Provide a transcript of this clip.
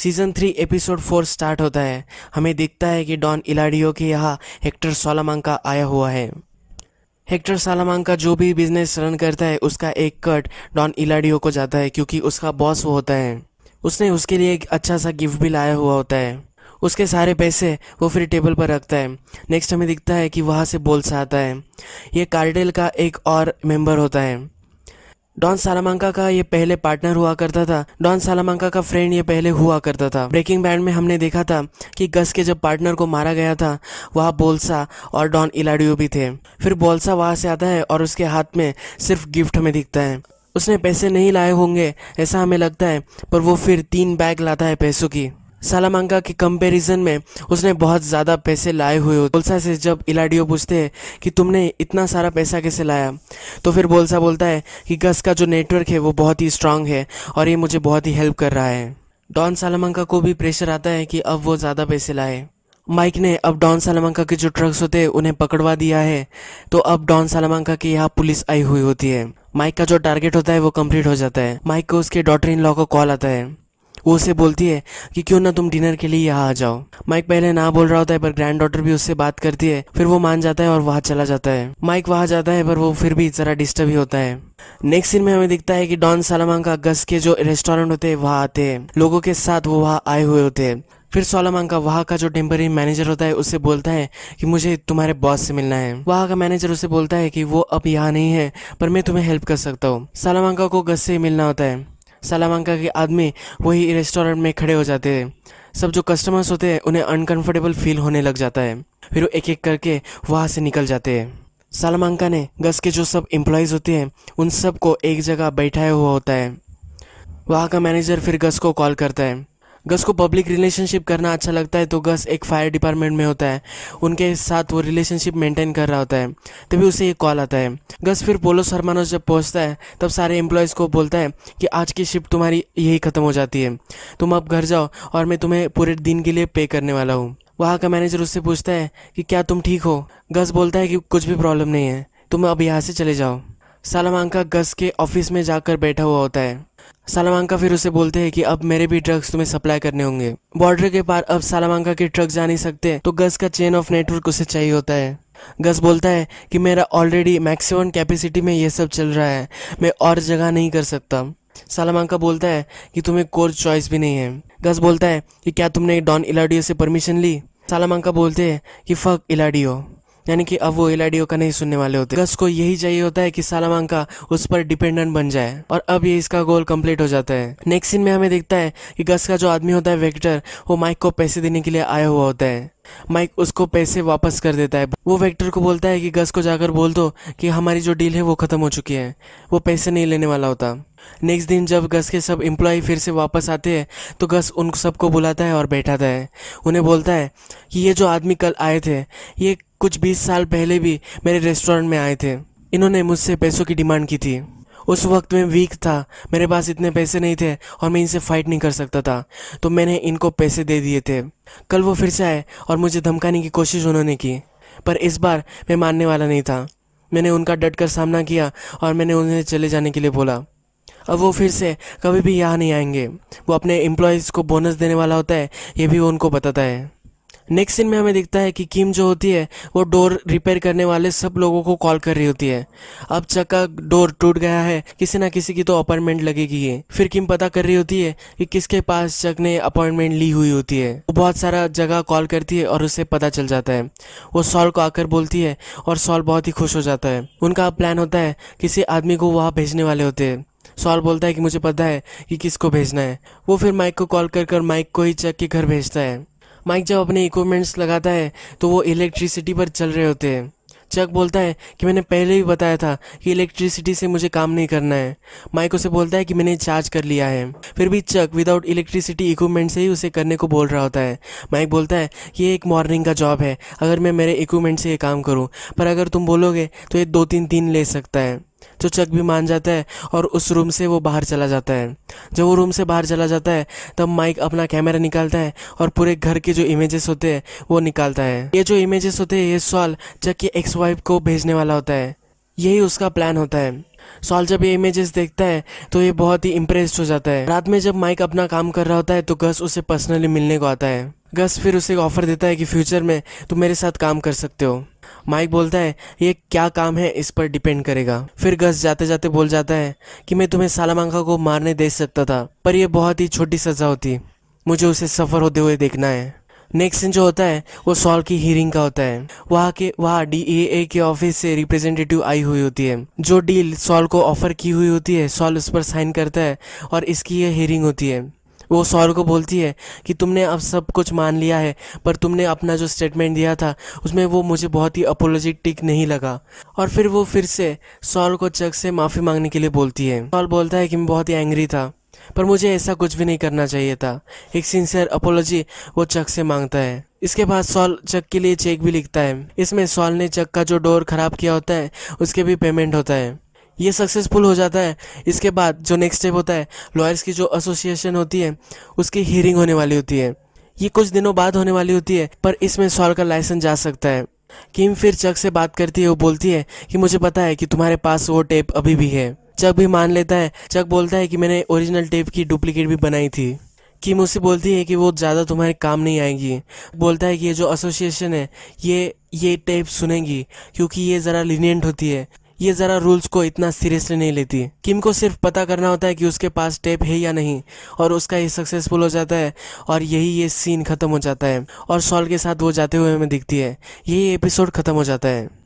season three episode four start होता है हमें दिखता है कि डॉन इलाडियो के यहाँ हेक्टर सोलामांका आया हुआ है हेक्टर सालामांका जो भी बिजनेस रन करता है उसका एक कट डॉन इलाडियो को जाता है क्योंकि उसका बॉस वो होता है उसने उसके लिए एक अच्छा सा गिफ्ट भी लाया हुआ होता है उसके सारे पैसे वो फिर टेबल पर रखता है नेक्स्ट हमें दिखता है कि वहाँ से बोल्स आता है ये कार्डेल का एक और मेंबर होता है डॉन सालामांका का ये पहले पार्टनर हुआ करता था डॉन सालामांका का फ्रेंड ये पहले हुआ करता था ब्रेकिंग बैंड में हमने देखा था कि गस के जब पार्टनर को मारा गया था वहाँ बोलसा और डॉन इलाडियो भी थे फिर बोलसा वहाँ से आता है और उसके हाथ में सिर्फ गिफ्ट हमें दिखता है उसने पैसे नहीं लाए होंगे ऐसा हमें लगता है पर वो फिर तीन बैग लाता है पैसों की सालामांगा के कंपैरिजन में उसने बहुत ज़्यादा पैसे लाए हुए हो बोलसा से जब इलाडियो पूछते हैं कि तुमने इतना सारा पैसा कैसे लाया तो फिर बोलसा बोलता है कि गस का जो नेटवर्क है वो बहुत ही स्ट्रांग है और ये मुझे बहुत ही हेल्प कर रहा है डॉन सालामांका को भी प्रेशर आता है कि अब वो ज़्यादा पैसे लाए माइक ने अब डॉन सालामांका के जो ट्रक्स होते हैं उन्हें पकड़वा दिया है तो अब डॉन सालामांका के यहाँ पुलिस आई हुई होती है माइक का जो टारगेट होता है वो कंप्लीट हो जाता है माइक को उसके डॉटर इन लॉ को कॉल आता है वो उसे बोलती है कि क्यों ना तुम डिनर के लिए यहाँ आ जाओ माइक पहले ना बोल रहा होता है पर ग्रैंड डॉटर भी उससे बात करती है फिर वो मान जाता है और वहाँ चला जाता है माइक वहाँ जाता है पर वो फिर भी जरा डिस्टर्ब ही होता है नेक्स्ट सीन में हमें दिखता है कि डॉन का गस के जो रेस्टोरेंट होते हैं वहाँ आते हैं लोगों के साथ वो वहाँ आए हुए होते हैं फिर का वहाँ का जो टेम्पररी मैनेजर होता है उसे बोलता है कि मुझे तुम्हारे बॉस से मिलना है वहाँ का मैनेजर उसे बोलता है कि वो अब यहाँ नहीं है पर मैं तुम्हें हेल्प कर सकता हूँ सालामांका को गस से मिलना होता है सलामंका के आदमी वही रेस्टोरेंट में खड़े हो जाते हैं सब जो कस्टमर्स होते हैं उन्हें अनकंफर्टेबल फील होने लग जाता है फिर वो एक एक करके वहाँ से निकल जाते हैं सालामंका ने गस के जो सब एम्प्लॉयज़ होते हैं उन सब को एक जगह बैठाया हुआ होता है वहाँ का मैनेजर फिर गस को कॉल करता है गस को पब्लिक रिलेशनशिप करना अच्छा लगता है तो गस एक फायर डिपार्टमेंट में होता है उनके साथ वो रिलेशनशिप मेंटेन कर रहा होता है तभी उसे एक कॉल आता है गस फिर पोलो सरमानोस जब पहुंचता है तब सारे एम्प्लॉयज़ को बोलता है कि आज की शिफ्ट तुम्हारी यही ख़त्म हो जाती है तुम अब घर जाओ और मैं तुम्हें पूरे दिन के लिए पे करने वाला हूँ वहाँ का मैनेजर उससे पूछता है कि क्या तुम ठीक हो गस बोलता है कि कुछ भी प्रॉब्लम नहीं है तुम अब यहाँ से चले जाओ सालामांका गस के ऑफिस में जाकर बैठा हुआ होता है सालामांका फिर उसे बोलते हैं कि अब मेरे भी ड्रग्स तुम्हें सप्लाई करने होंगे बॉर्डर के पार अब सालामांका के ट्रक जा नहीं सकते तो गस का चेन ऑफ नेटवर्क उसे चाहिए होता है गस बोलता है कि मेरा ऑलरेडी मैक्सिमम कैपेसिटी में ये सब चल रहा है मैं और जगह नहीं कर सकता सालामांका बोलता है कि तुम्हें कोर चॉइस भी नहीं है गस बोलता है कि क्या तुमने डॉन इलाडियो से परमिशन ली सालामांका बोलते हैं कि फ़क इलाडियो यानी कि अब वो एलाडियो का नहीं सुनने वाले होते गस को यही चाहिए होता है कि सालामांका उस पर डिपेंडेंट बन जाए और अब ये इसका गोल कंप्लीट हो जाता है नेक्स्ट सीन में हमें दिखता है कि गस का जो आदमी होता है वेक्टर वो माइक को पैसे देने के लिए आया हुआ होता है माइक उसको पैसे वापस कर देता है वो वेक्टर को बोलता है कि गस को जाकर बोल दो कि हमारी जो डील है वो ख़त्म हो चुकी है वो पैसे नहीं लेने वाला होता नेक्स्ट दिन जब गस के सब एम्प्लॉय फिर से वापस आते हैं तो गस उन सबको बुलाता है और बैठाता है उन्हें बोलता है कि ये जो आदमी कल आए थे ये कुछ बीस साल पहले भी मेरे रेस्टोरेंट में आए थे इन्होंने मुझसे पैसों की डिमांड की थी उस वक्त मैं वीक था मेरे पास इतने पैसे नहीं थे और मैं इनसे फ़ाइट नहीं कर सकता था तो मैंने इनको पैसे दे दिए थे कल वो फिर से आए और मुझे धमकाने की कोशिश उन्होंने की पर इस बार मैं मानने वाला नहीं था मैंने उनका डट कर सामना किया और मैंने उन्हें चले जाने के लिए बोला अब वो फिर से कभी भी यहाँ नहीं आएंगे वो अपने एम्प्लॉयज़ को बोनस देने वाला होता है ये भी वो उनको बताता है नेक्स्ट सीन में हमें दिखता है कि किम जो होती है वो डोर रिपेयर करने वाले सब लोगों को कॉल कर रही होती है अब चक का डोर टूट गया है किसी ना किसी की तो अपॉइंटमेंट लगेगी ही फिर किम पता कर रही होती है कि किसके पास चक ने अपॉइंटमेंट ली हुई होती है वो बहुत सारा जगह कॉल करती है और उसे पता चल जाता है वो सॉल को आकर बोलती है और सॉल बहुत ही खुश हो जाता है उनका प्लान होता है किसी आदमी को वहाँ भेजने वाले होते हैं सॉल बोलता है कि मुझे पता है कि किसको भेजना है वो फिर माइक को कॉल कर कर माइक को ही चक के घर भेजता है माइक जब अपने इक्विपमेंट्स लगाता है तो वो इलेक्ट्रिसिटी पर चल रहे होते हैं चक बोलता है कि मैंने पहले ही बताया था कि इलेक्ट्रिसिटी से मुझे काम नहीं करना है माइक उसे बोलता है कि मैंने चार्ज कर लिया है फिर भी चक विदाउट इलेक्ट्रिसिटी इक्विपमेंट से ही उसे करने को बोल रहा होता है माइक बोलता है कि ये एक मॉर्निंग का जॉब है अगर मैं मेरे इक्विपमेंट से ये काम करूँ पर अगर तुम बोलोगे तो ये दो तीन दिन ले सकता है जो तो चक भी मान जाता है और उस रूम से वो बाहर चला जाता है जब वो रूम से बाहर चला जाता है तब माइक अपना कैमरा निकालता है और पूरे घर के जो इमेजेस होते हैं वो निकालता है ये जो इमेजेस होते हैं ये सॉल चक की एक्स वाइफ को भेजने वाला होता है यही उसका प्लान होता है सॉल जब ये इमेजेस देखता है तो ये बहुत ही इम्प्रेस हो जाता है रात में जब माइक अपना काम कर रहा होता है तो गस उसे पर्सनली मिलने को आता है गस फिर उसे ऑफर देता है कि फ्यूचर में तुम मेरे साथ काम कर सकते हो माइक बोलता है ये क्या काम है इस पर डिपेंड करेगा फिर गस जाते जाते बोल जाता है कि मैं तुम्हें सालामांका को मारने दे सकता था पर यह बहुत ही छोटी सज़ा होती मुझे उसे सफ़र होते हुए देखना है नेक्स्ट जो होता है वो सॉल की हियरिंग का होता है वहाँ के वहाँ डी के ऑफिस से रिप्रेजेंटेटिव आई हुई होती है जो डील सॉल को ऑफर की हुई होती है सॉल उस पर साइन करता है और इसकी यह हियरिंग होती है वो सॉल को बोलती है कि तुमने अब सब कुछ मान लिया है पर तुमने अपना जो स्टेटमेंट दिया था उसमें वो मुझे बहुत ही अपोलोजिटिक नहीं लगा और फिर वो फिर से सॉल को चक से माफ़ी मांगने के लिए बोलती है सॉल बोलता है कि मैं बहुत ही एंग्री था पर मुझे ऐसा कुछ भी नहीं करना चाहिए था एक सिंसियर अपोलॉजी वो चक से मांगता है इसके बाद सॉल चक के लिए चेक भी लिखता है इसमें सॉल ने चक का जो डोर खराब किया होता है उसके भी पेमेंट होता है ये सक्सेसफुल हो जाता है इसके बाद जो नेक्स्ट स्टेप होता है लॉयर्स की जो एसोसिएशन होती है उसकी हियरिंग होने वाली होती है ये कुछ दिनों बाद होने वाली होती है पर इसमें सॉल का लाइसेंस जा सकता है किम फिर चक से बात करती है वो बोलती है कि मुझे पता है कि तुम्हारे पास वो टेप अभी भी है चक भी मान लेता है चक बोलता है कि मैंने ओरिजिनल टेप की डुप्लीकेट भी बनाई थी किम उसे बोलती है कि वो ज़्यादा तुम्हारे काम नहीं आएगी बोलता है कि ये जो एसोसिएशन है ये ये टेप सुनेंगी क्योंकि ये ज़रा लिनियंट होती है ये ज़रा रूल्स को इतना सीरियसली नहीं लेती किम को सिर्फ पता करना होता है कि उसके पास टेप है या नहीं और उसका ये सक्सेसफुल हो जाता है और यही ये सीन ख़त्म हो जाता है और सॉल के साथ वो जाते हुए हमें दिखती है यही एपिसोड ख़त्म हो जाता है